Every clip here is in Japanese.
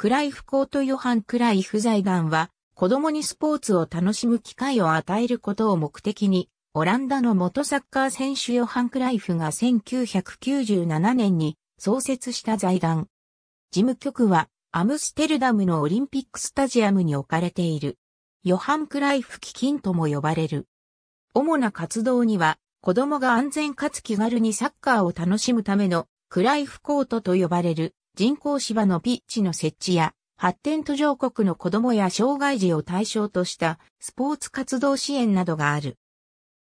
クライフコートヨハン・クライフ財団は、子供にスポーツを楽しむ機会を与えることを目的に、オランダの元サッカー選手ヨハン・クライフが1997年に創設した財団。事務局は、アムステルダムのオリンピックスタジアムに置かれている。ヨハン・クライフ基金とも呼ばれる。主な活動には、子供が安全かつ気軽にサッカーを楽しむためのクライフコートと呼ばれる人工芝のピッチの設置や、発展途上国の子供や障害児を対象としたスポーツ活動支援などがある。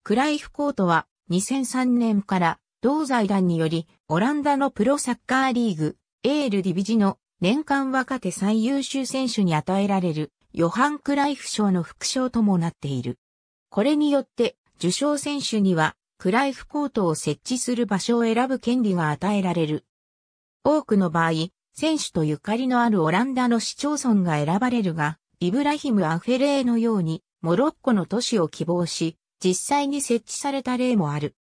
クライフコートは2003年から同財団によりオランダのプロサッカーリーグエールディビジの年間若手最優秀選手に与えられるヨハン・クライフ賞の副賞ともなっている。これによって受賞選手にはクライフコートを設置する場所を選ぶ権利が与えられる。多くの場合、選手とゆかりのあるオランダの市町村が選ばれるが、イブラヒム・アフェレーのように、モロッコの都市を希望し、実際に設置された例もある。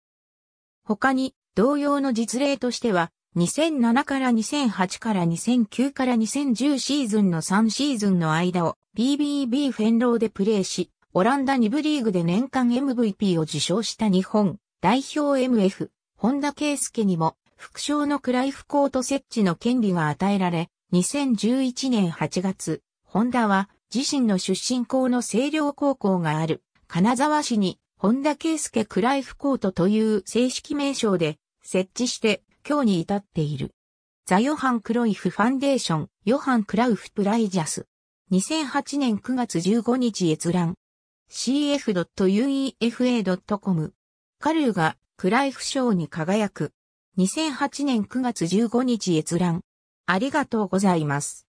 他に、同様の実例としては、2007から2008から2009から2010シーズンの3シーズンの間を BBB フェンローでプレーし、オランダ2部リーグで年間 MVP を受賞した日本代表 MF、本田圭介にも副賞のクライフコート設置の権利が与えられ、2011年8月、ホンダは自身の出身校の清涼高校がある金沢市にホケ田圭介クライフコートという正式名称で設置して今日に至っている。ザ・ヨハン・クロイフ・ファンデーション、ヨハン・クラウフ・プライジャス。2008年9月15日閲覧。cf.uefa.com。カルーがクライフ賞に輝く。2008年9月15日閲覧。ありがとうございます。